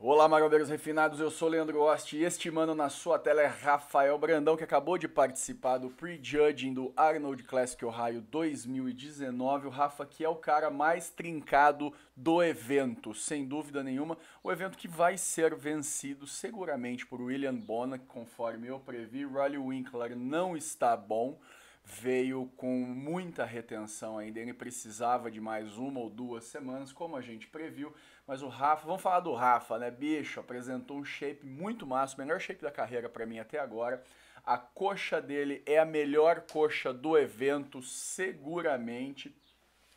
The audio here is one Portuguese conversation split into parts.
Olá, marombeiros refinados, eu sou Leandro Oste e este mano na sua tela é Rafael Brandão, que acabou de participar do prejudging do Arnold Classic Ohio 2019. O Rafa que é o cara mais trincado do evento, sem dúvida nenhuma. O evento que vai ser vencido seguramente por William Bona, conforme eu previ. Riley Winkler não está bom veio com muita retenção ainda. Ele precisava de mais uma ou duas semanas, como a gente previu. Mas o Rafa, vamos falar do Rafa, né? Bicho, apresentou um shape muito massa, o melhor shape da carreira para mim até agora. A coxa dele é a melhor coxa do evento, seguramente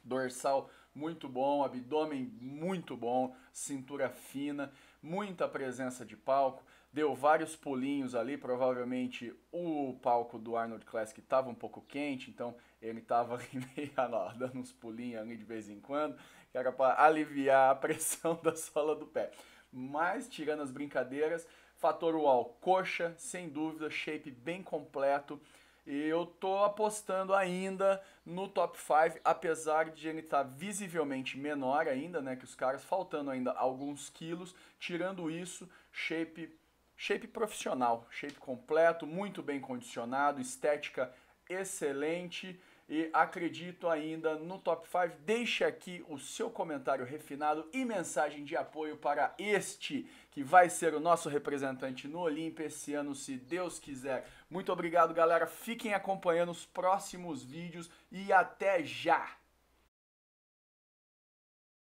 dorsal muito bom, abdômen muito bom, cintura fina, muita presença de palco, deu vários pulinhos ali, provavelmente o palco do Arnold Classic estava um pouco quente, então ele estava dando uns pulinhos ali de vez em quando, que era para aliviar a pressão da sola do pé. Mas tirando as brincadeiras, fator wall coxa, sem dúvida, shape bem completo, e eu tô apostando ainda no top 5, apesar de ele estar tá visivelmente menor ainda, né? Que os caras faltando ainda alguns quilos. Tirando isso, shape, shape profissional, shape completo, muito bem condicionado, estética excelente e acredito ainda no top 5. Deixe aqui o seu comentário refinado e mensagem de apoio para este que vai ser o nosso representante no Olimpo esse ano, se Deus quiser. Muito obrigado, galera. Fiquem acompanhando os próximos vídeos e até já!